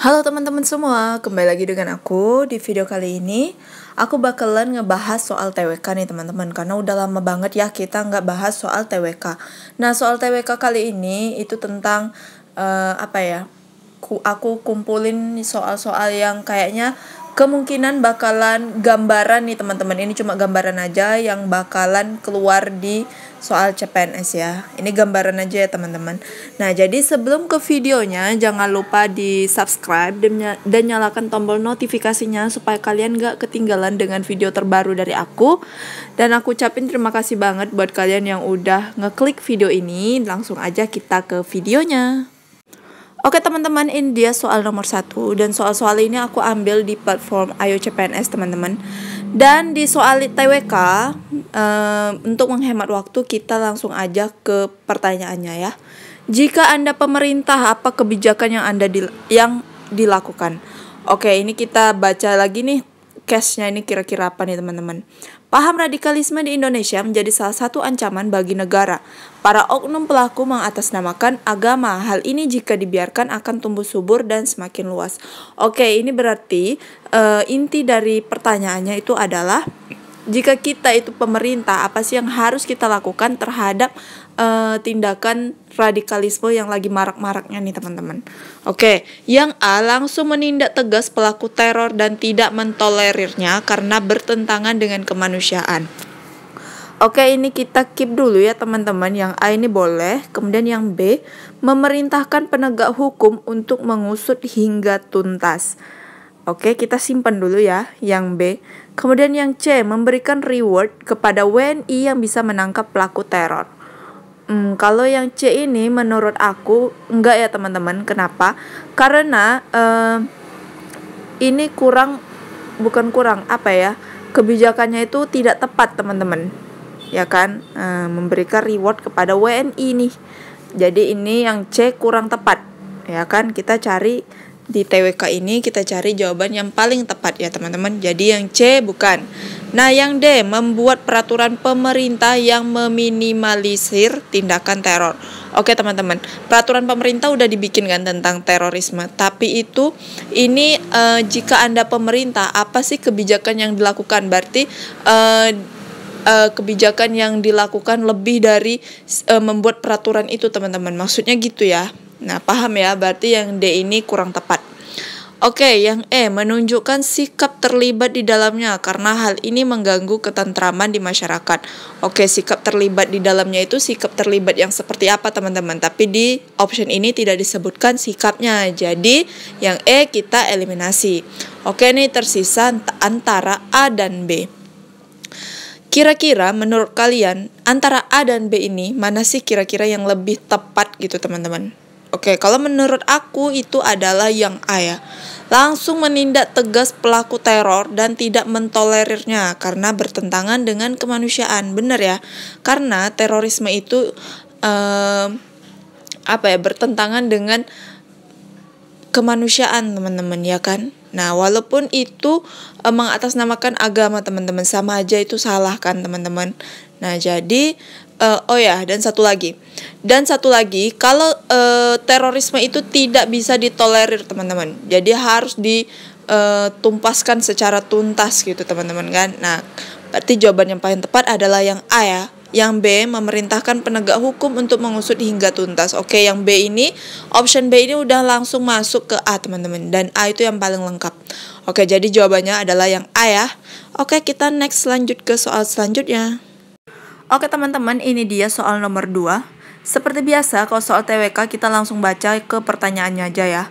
Halo teman-teman semua, kembali lagi dengan aku di video kali ini Aku bakalan ngebahas soal TWK nih teman-teman Karena udah lama banget ya kita nggak bahas soal TWK Nah soal TWK kali ini itu tentang uh, apa ya ku, Aku kumpulin soal-soal yang kayaknya kemungkinan bakalan gambaran nih teman-teman Ini cuma gambaran aja yang bakalan keluar di soal CPNS ya. Ini gambaran aja ya teman-teman. Nah jadi sebelum ke videonya jangan lupa di subscribe dan nyalakan tombol notifikasinya supaya kalian gak ketinggalan dengan video terbaru dari aku. Dan aku ucapin terima kasih banget buat kalian yang udah ngeklik video ini. Langsung aja kita ke videonya. Oke teman-teman, ini dia soal nomor satu dan soal-soal ini aku ambil di platform Ayo CPNS teman-teman. Dan di soal TWK uh, eh, untuk menghemat waktu kita langsung aja ke pertanyaannya ya. Jika Anda pemerintah apa kebijakan yang Anda dil yang dilakukan? Oke, ini kita baca lagi nih podcastnya ini kira-kira apa nih teman-teman. Paham radikalisme di Indonesia menjadi salah satu ancaman bagi negara. Para oknum pelaku mengatasnamakan agama. Hal ini jika dibiarkan akan tumbuh subur dan semakin luas. Oke, ini berarti uh, inti dari pertanyaannya itu adalah jika kita itu pemerintah, apa sih yang harus kita lakukan terhadap uh, tindakan radikalisme yang lagi marak-maraknya nih teman-teman. Oke, yang A langsung menindak tegas pelaku teror dan tidak mentolerirnya karena bertentangan dengan kemanusiaan. Oke, ini kita keep dulu ya teman-teman. Yang A ini boleh. Kemudian yang B, memerintahkan penegak hukum untuk mengusut hingga tuntas. Oke, kita simpan dulu ya yang B. Kemudian yang C, memberikan reward kepada WNI yang bisa menangkap pelaku teror. Hmm, kalau yang C ini menurut aku enggak ya teman-teman. Kenapa? Karena eh, ini kurang bukan kurang apa ya? Kebijakannya itu tidak tepat teman-teman. Ya kan? Eh, memberikan reward kepada WNI nih. Jadi ini yang C kurang tepat. Ya kan? Kita cari di TWK ini kita cari jawaban yang paling tepat ya teman-teman. Jadi yang C bukan. Nah, yang D membuat peraturan pemerintah yang meminimalisir tindakan teror. Oke, teman-teman. Peraturan pemerintah udah dibikin kan tentang terorisme, tapi itu ini eh, jika Anda pemerintah, apa sih kebijakan yang dilakukan? Berarti eh, eh kebijakan yang dilakukan lebih dari uh, membuat peraturan itu, teman-teman. Maksudnya gitu ya. Nah, paham ya, berarti yang D ini kurang tepat. Oke, yang E menunjukkan sikap terlibat di dalamnya karena hal ini mengganggu ketentraman di masyarakat. Oke, sikap terlibat di dalamnya itu sikap terlibat yang seperti apa teman-teman? Tapi di option ini tidak disebutkan sikapnya. Jadi, yang E kita eliminasi. Oke, ini tersisa antara A dan B. Kira-kira menurut kalian antara A dan B ini mana sih kira-kira yang lebih tepat gitu, teman-teman? Oke, kalau menurut aku itu adalah yang A ya. Langsung menindak tegas pelaku teror dan tidak mentolerirnya karena bertentangan dengan kemanusiaan. Benar ya? Karena terorisme itu eh, apa ya? bertentangan dengan kemanusiaan, teman-teman ya kan? Nah, walaupun itu eh, mengatasnamakan agama, teman-teman sama aja itu salah kan, teman-teman. Nah, jadi uh, oh ya dan satu lagi dan satu lagi kalau uh, terorisme itu tidak bisa ditolerir teman-teman jadi harus ditumpaskan eh, secara tuntas gitu teman-teman kan nah berarti jawaban yang paling tepat adalah yang A ya yang B memerintahkan penegak hukum untuk mengusut hingga tuntas. Oke, yang B ini option B ini udah langsung masuk ke A, teman-teman. Dan A itu yang paling lengkap. Oke, jadi jawabannya adalah yang A ya. Oke, kita next lanjut ke soal selanjutnya. Oke teman-teman, ini dia soal nomor 2. Seperti biasa, kalau soal TWK kita langsung baca ke pertanyaannya aja ya.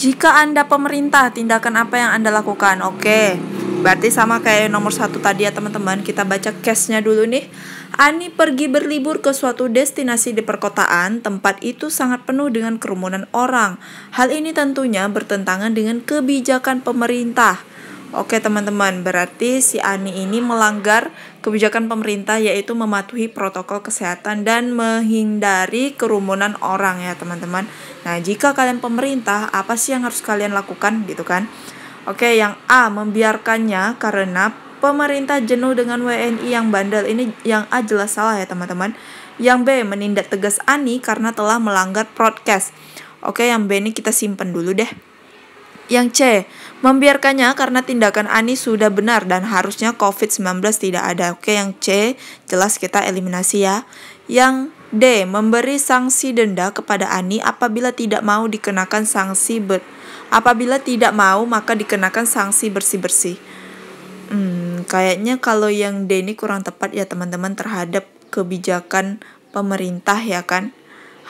Jika Anda pemerintah, tindakan apa yang Anda lakukan? Oke, berarti sama kayak nomor satu tadi ya teman-teman. Kita baca case-nya dulu nih. Ani pergi berlibur ke suatu destinasi di perkotaan, tempat itu sangat penuh dengan kerumunan orang. Hal ini tentunya bertentangan dengan kebijakan pemerintah. Oke teman-teman, berarti si Ani ini melanggar kebijakan pemerintah yaitu mematuhi protokol kesehatan dan menghindari kerumunan orang ya teman-teman. Nah, jika kalian pemerintah, apa sih yang harus kalian lakukan gitu kan? Oke, yang A membiarkannya karena pemerintah jenuh dengan WNI yang bandel. Ini yang A jelas salah ya teman-teman. Yang B menindak tegas Ani karena telah melanggar broadcast. Oke, yang B ini kita simpan dulu deh. Yang C. Membiarkannya karena tindakan Ani sudah benar dan harusnya COVID-19 tidak ada. Oke, yang C jelas kita eliminasi ya. Yang D. Memberi sanksi denda kepada Ani apabila tidak mau dikenakan sanksi ber apabila tidak mau maka dikenakan sanksi bersih-bersih. Hmm, kayaknya kalau yang D ini kurang tepat ya teman-teman terhadap kebijakan pemerintah ya kan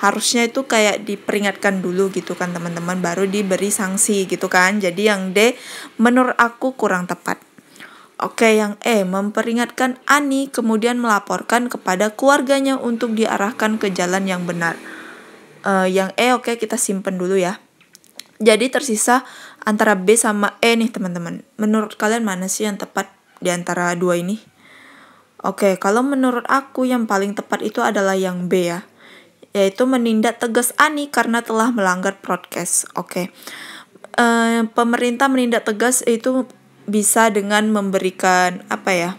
harusnya itu kayak diperingatkan dulu gitu kan teman-teman baru diberi sanksi gitu kan jadi yang D menurut aku kurang tepat Oke yang E memperingatkan Ani kemudian melaporkan kepada keluarganya untuk diarahkan ke jalan yang benar uh, yang E oke kita simpen dulu ya jadi tersisa antara B sama E nih teman-teman menurut kalian mana sih yang tepat di antara dua ini Oke, kalau menurut aku yang paling tepat itu adalah yang B ya yaitu menindak tegas Ani karena telah melanggar broadcast. Oke. Okay. Uh, eh, pemerintah menindak tegas itu bisa dengan memberikan apa ya?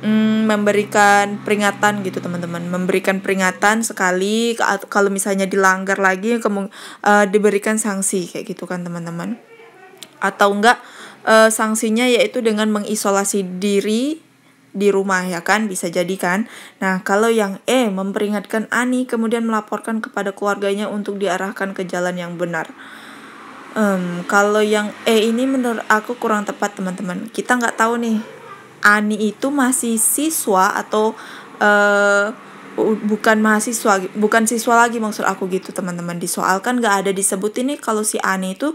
Mm, memberikan peringatan gitu teman-teman memberikan peringatan sekali kalau misalnya dilanggar lagi kemung uh, eh, diberikan sanksi kayak gitu kan teman-teman atau enggak uh, sanksinya yaitu dengan mengisolasi diri di rumah ya kan bisa jadikan. Nah, kalau yang E memperingatkan Ani kemudian melaporkan kepada keluarganya untuk diarahkan ke jalan yang benar. Um, kalau yang E ini menurut aku kurang tepat teman-teman. Kita nggak tahu nih Ani itu masih siswa atau uh, bukan mahasiswa, bukan siswa lagi maksud aku gitu teman-teman. disoalkan soal kan nggak ada disebut ini kalau si Ani itu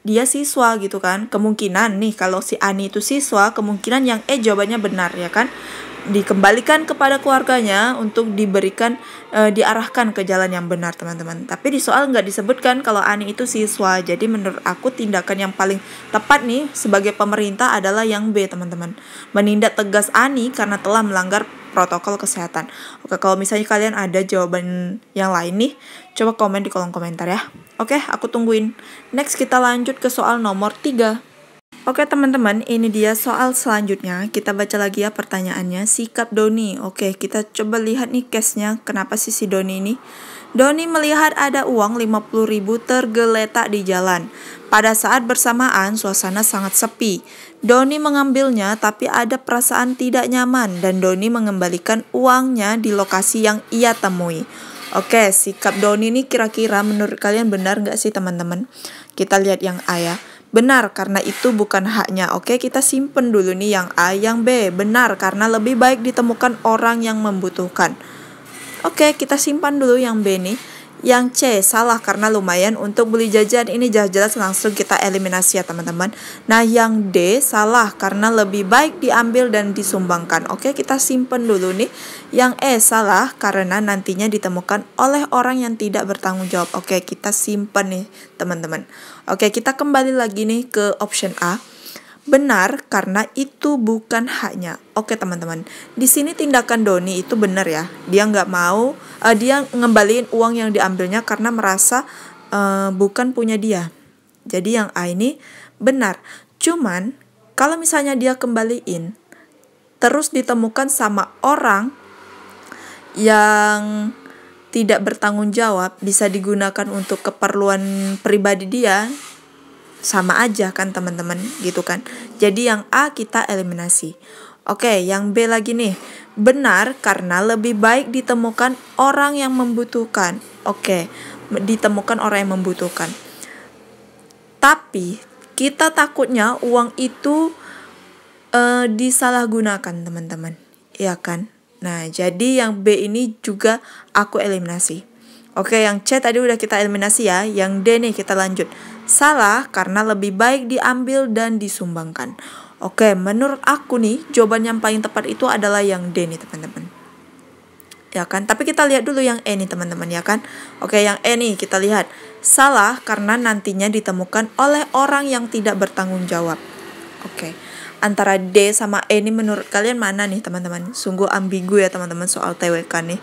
dia siswa gitu kan kemungkinan nih kalau si Ani itu siswa kemungkinan yang E jawabannya benar ya kan dikembalikan kepada keluarganya untuk diberikan e, diarahkan ke jalan yang benar teman-teman tapi di soal nggak disebutkan kalau Ani itu siswa jadi menurut aku tindakan yang paling tepat nih sebagai pemerintah adalah yang B teman-teman menindak tegas Ani karena telah melanggar protokol kesehatan. Oke, kalau misalnya kalian ada jawaban yang lain nih, coba komen di kolom komentar ya. Oke, aku tungguin. Next kita lanjut ke soal nomor 3. Oke teman-teman, ini dia soal selanjutnya. Kita baca lagi ya pertanyaannya, sikap Doni. Oke, kita coba lihat nih case-nya, kenapa sih si Doni ini? Doni melihat ada uang 50.000 ribu tergeletak di jalan. Pada saat bersamaan, suasana sangat sepi. Doni mengambilnya, tapi ada perasaan tidak nyaman dan Doni mengembalikan uangnya di lokasi yang ia temui. Oke, sikap Doni ini kira-kira menurut kalian benar nggak sih teman-teman? Kita lihat yang A ya. Benar, karena itu bukan haknya. Oke, kita simpen dulu nih yang A, yang B. Benar, karena lebih baik ditemukan orang yang membutuhkan. Oke, kita simpan dulu yang B nih. Yang C, salah karena lumayan untuk beli jajan. Ini jelas-jelas langsung kita eliminasi ya teman-teman. Nah, yang D, salah karena lebih baik diambil dan disumbangkan. Oke, kita simpen dulu nih. Yang E, salah karena nantinya ditemukan oleh orang yang tidak bertanggung jawab. Oke, kita simpen nih teman-teman. Oke, kita kembali lagi nih ke option A benar karena itu bukan haknya. Oke teman-teman, di sini tindakan Doni itu benar ya. Dia nggak mau, uh, dia ngembaliin uang yang diambilnya karena merasa uh, bukan punya dia. Jadi yang A ini benar. Cuman kalau misalnya dia kembaliin, terus ditemukan sama orang yang tidak bertanggung jawab bisa digunakan untuk keperluan pribadi dia sama aja kan teman-teman gitu kan. Jadi yang A kita eliminasi. Oke, yang B lagi nih. Benar karena lebih baik ditemukan orang yang membutuhkan. Oke, ditemukan orang yang membutuhkan. Tapi kita takutnya uang itu uh, disalahgunakan, teman-teman. Iya kan? Nah, jadi yang B ini juga aku eliminasi. Oke, yang C tadi udah kita eliminasi ya. Yang D nih kita lanjut. Salah karena lebih baik diambil dan disumbangkan. Oke, menurut aku nih, jawaban yang paling tepat itu adalah yang D nih, teman-teman. Ya kan? Tapi kita lihat dulu yang E nih, teman-teman, ya kan? Oke, yang E nih kita lihat. Salah karena nantinya ditemukan oleh orang yang tidak bertanggung jawab. Oke. Antara D sama E nih, menurut kalian mana nih, teman-teman? Sungguh ambigu ya, teman-teman, soal TWK nih.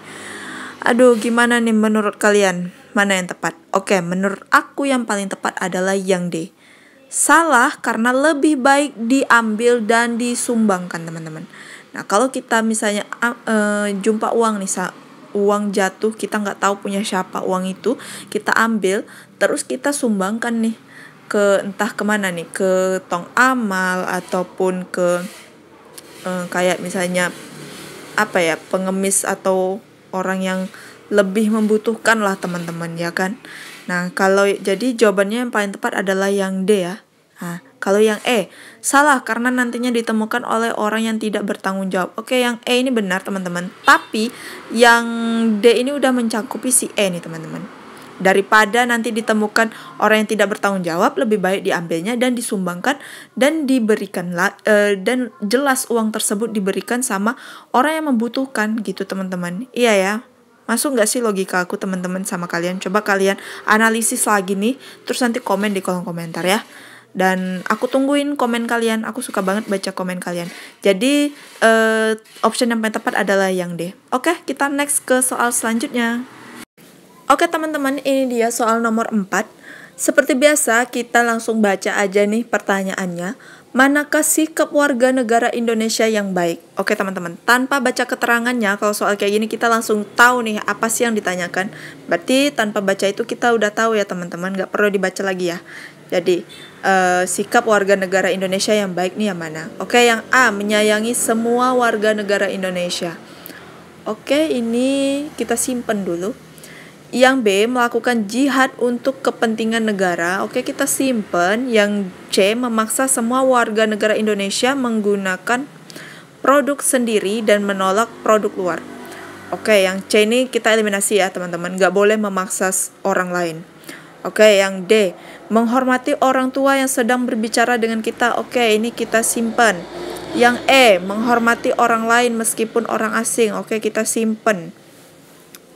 Aduh, gimana nih menurut kalian? Mana yang tepat? Oke, menurut aku yang paling tepat adalah yang D. Salah karena lebih baik diambil dan disumbangkan, teman-teman. Nah, kalau kita misalnya uh, jumpa uang nih, uang jatuh, kita nggak tahu punya siapa uang itu, kita ambil, terus kita sumbangkan nih ke entah kemana nih, ke tong amal ataupun ke uh, kayak misalnya apa ya pengemis atau orang yang lebih membutuhkan lah teman-teman ya kan. Nah, kalau jadi jawabannya yang paling tepat adalah yang D ya. Nah, kalau yang E, salah karena nantinya ditemukan oleh orang yang tidak bertanggung jawab. Oke, yang E ini benar teman-teman. Tapi yang D ini udah mencakupi si E nih teman-teman. Daripada nanti ditemukan orang yang tidak bertanggung jawab, lebih baik diambilnya dan disumbangkan dan diberikan uh, dan jelas uang tersebut diberikan sama orang yang membutuhkan gitu teman-teman. Iya ya. Masuk nggak sih logika aku teman-teman sama kalian? Coba kalian analisis lagi nih, terus nanti komen di kolom komentar ya. Dan aku tungguin komen kalian, aku suka banget baca komen kalian. Jadi uh, option yang paling tepat adalah yang D. Oke, kita next ke soal selanjutnya. Oke teman-teman, ini dia soal nomor 4. Seperti biasa, kita langsung baca aja nih pertanyaannya manakah sikap warga negara Indonesia yang baik? Oke teman-teman, tanpa baca keterangannya, kalau soal kayak gini kita langsung tahu nih apa sih yang ditanyakan. Berarti tanpa baca itu kita udah tahu ya teman-teman, nggak perlu dibaca lagi ya. Jadi uh, sikap warga negara Indonesia yang baik nih yang mana? Oke yang A menyayangi semua warga negara Indonesia. Oke ini kita simpen dulu yang B melakukan jihad untuk kepentingan negara, oke kita simpen. Yang C memaksa semua warga negara Indonesia menggunakan produk sendiri dan menolak produk luar. Oke, yang C ini kita eliminasi ya teman-teman, Gak boleh memaksa orang lain. Oke, yang D menghormati orang tua yang sedang berbicara dengan kita. Oke, ini kita simpen. Yang E menghormati orang lain meskipun orang asing. Oke, kita simpen.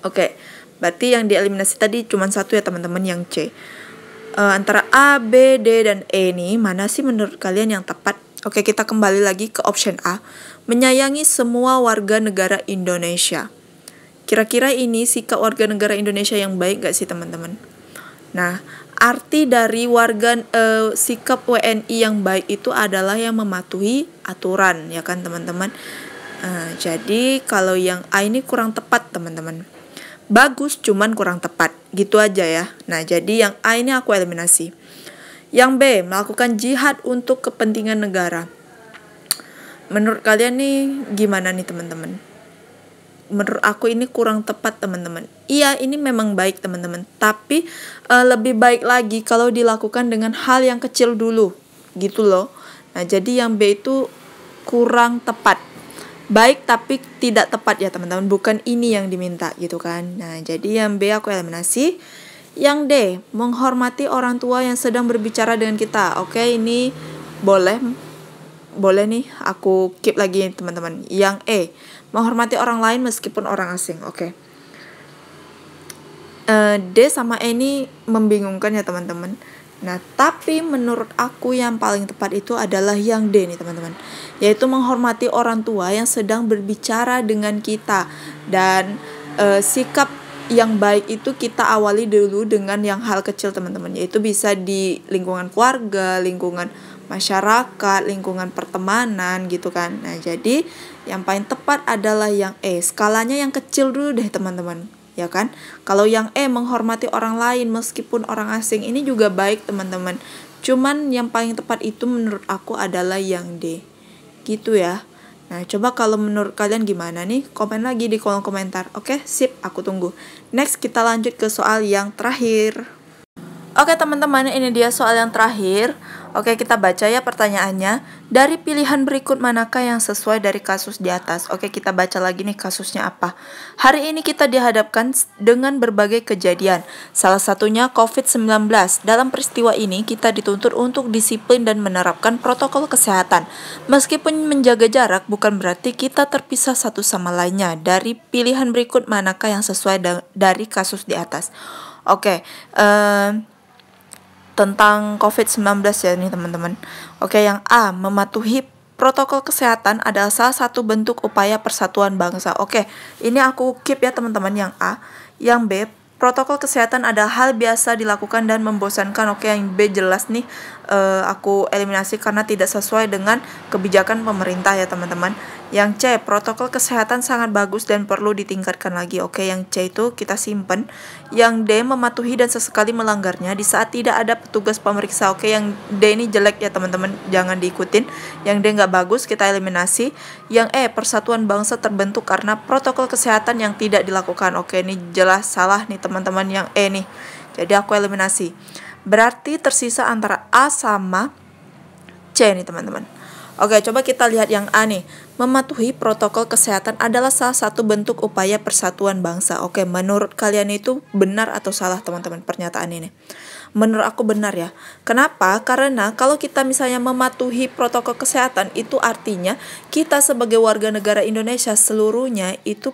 Oke. Berarti yang dieliminasi tadi cuma satu ya teman-teman yang C. Uh, antara A, B, D, dan E ini mana sih menurut kalian yang tepat? Oke, kita kembali lagi ke option A. Menyayangi semua warga negara Indonesia. Kira-kira ini sikap warga negara Indonesia yang baik gak sih teman-teman? Nah, arti dari warga uh, sikap WNI yang baik itu adalah yang mematuhi aturan ya kan teman-teman Uh, jadi kalau yang A ini kurang tepat teman-teman bagus cuman kurang tepat. Gitu aja ya. Nah, jadi yang A ini aku eliminasi. Yang B, melakukan jihad untuk kepentingan negara. Menurut kalian nih gimana nih teman-teman? Menurut aku ini kurang tepat teman-teman. Iya, ini memang baik teman-teman, tapi uh, lebih baik lagi kalau dilakukan dengan hal yang kecil dulu. Gitu loh. Nah, jadi yang B itu kurang tepat baik tapi tidak tepat ya teman-teman bukan ini yang diminta gitu kan nah jadi yang B aku eliminasi yang D menghormati orang tua yang sedang berbicara dengan kita oke ini boleh boleh nih aku keep lagi teman-teman yang E menghormati orang lain meskipun orang asing oke eh, D sama E ini membingungkan ya teman-teman Nah, tapi menurut aku yang paling tepat itu adalah yang D nih, teman-teman. Yaitu menghormati orang tua yang sedang berbicara dengan kita dan e, sikap yang baik itu kita awali dulu dengan yang hal kecil, teman-teman. Yaitu bisa di lingkungan keluarga, lingkungan masyarakat, lingkungan pertemanan gitu kan. Nah, jadi yang paling tepat adalah yang E. Skalanya yang kecil dulu deh, teman-teman ya kan? Kalau yang E menghormati orang lain meskipun orang asing ini juga baik, teman-teman. Cuman yang paling tepat itu menurut aku adalah yang D. Gitu ya. Nah, coba kalau menurut kalian gimana nih? Komen lagi di kolom komentar. Oke, sip, aku tunggu. Next, kita lanjut ke soal yang terakhir. Oke, teman-teman, ini dia soal yang terakhir. Oke, kita baca ya pertanyaannya. Dari pilihan berikut manakah yang sesuai dari kasus di atas? Oke, kita baca lagi nih kasusnya apa. Hari ini kita dihadapkan dengan berbagai kejadian. Salah satunya COVID-19. Dalam peristiwa ini, kita dituntut untuk disiplin dan menerapkan protokol kesehatan. Meskipun menjaga jarak bukan berarti kita terpisah satu sama lainnya. Dari pilihan berikut manakah yang sesuai da dari kasus di atas? Oke, okay, uh, tentang COVID-19 ya nih teman-teman. Oke, yang A, mematuhi protokol kesehatan adalah salah satu bentuk upaya persatuan bangsa. Oke, ini aku keep ya teman-teman yang A. Yang B, protokol kesehatan ada hal biasa dilakukan dan membosankan. Oke, yang B jelas nih uh, aku eliminasi karena tidak sesuai dengan kebijakan pemerintah ya, teman-teman. Yang C, protokol kesehatan sangat bagus dan perlu ditingkatkan lagi. Oke, yang C itu kita simpen. Yang D, mematuhi dan sesekali melanggarnya di saat tidak ada petugas pemeriksa. Oke, yang D ini jelek ya teman-teman, jangan diikutin. Yang D nggak bagus, kita eliminasi. Yang E, persatuan bangsa terbentuk karena protokol kesehatan yang tidak dilakukan. Oke, ini jelas salah nih teman teman-teman yang E nih. Jadi aku eliminasi. Berarti tersisa antara A sama C nih teman-teman. Oke, coba kita lihat yang A nih. Mematuhi protokol kesehatan adalah salah satu bentuk upaya persatuan bangsa. Oke, menurut kalian itu benar atau salah teman-teman pernyataan ini? Menurut aku benar ya. Kenapa? Karena kalau kita misalnya mematuhi protokol kesehatan itu artinya kita sebagai warga negara Indonesia seluruhnya itu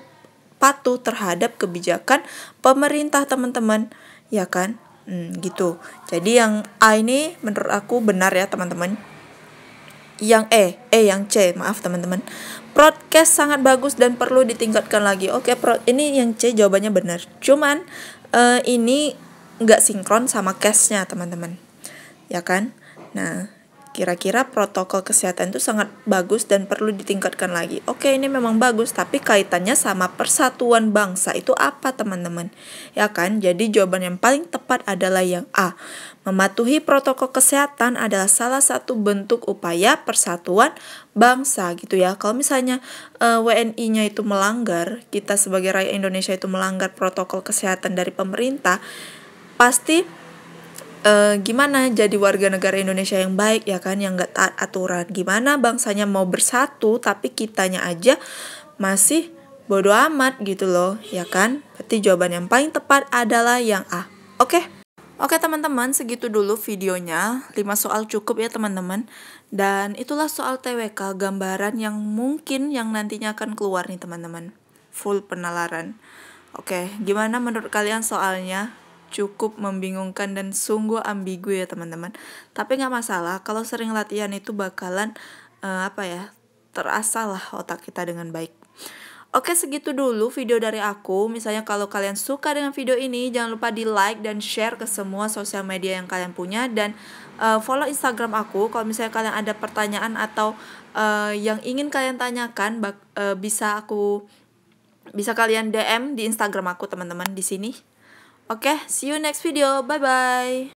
patuh terhadap kebijakan pemerintah teman-teman ya kan hmm, gitu jadi yang A ini menurut aku benar ya teman-teman yang E, E yang C, maaf teman-teman. Broadcast sangat bagus dan perlu ditingkatkan lagi. Oke, pro, ini yang C jawabannya benar. Cuman uh, ini nggak sinkron sama cashnya teman-teman, ya kan? Nah, kira-kira protokol kesehatan itu sangat bagus dan perlu ditingkatkan lagi. Oke, ini memang bagus, tapi kaitannya sama persatuan bangsa itu apa, teman-teman? Ya kan? Jadi jawaban yang paling tepat adalah yang A. Mematuhi protokol kesehatan adalah salah satu bentuk upaya persatuan bangsa gitu ya. Kalau misalnya uh, eh, WNI-nya itu melanggar, kita sebagai rakyat Indonesia itu melanggar protokol kesehatan dari pemerintah, pasti e, gimana jadi warga negara Indonesia yang baik ya kan yang gak taat aturan gimana bangsanya mau bersatu tapi kitanya aja masih bodoh amat gitu loh ya kan berarti jawaban yang paling tepat adalah yang A oke okay? Oke teman-teman, segitu dulu videonya. 5 soal cukup ya teman-teman. Dan itulah soal TWK, gambaran yang mungkin yang nantinya akan keluar nih teman-teman. Full penalaran. Oke, gimana menurut kalian soalnya? cukup membingungkan dan sungguh ambigu ya teman-teman. Tapi nggak masalah, kalau sering latihan itu bakalan uh, apa ya terasa otak kita dengan baik. Oke segitu dulu video dari aku. Misalnya kalau kalian suka dengan video ini, jangan lupa di like dan share ke semua sosial media yang kalian punya dan uh, follow Instagram aku. Kalau misalnya kalian ada pertanyaan atau uh, yang ingin kalian tanyakan, bak uh, bisa aku bisa kalian DM di Instagram aku teman-teman di sini. Oke, okay, see you next video. Bye-bye.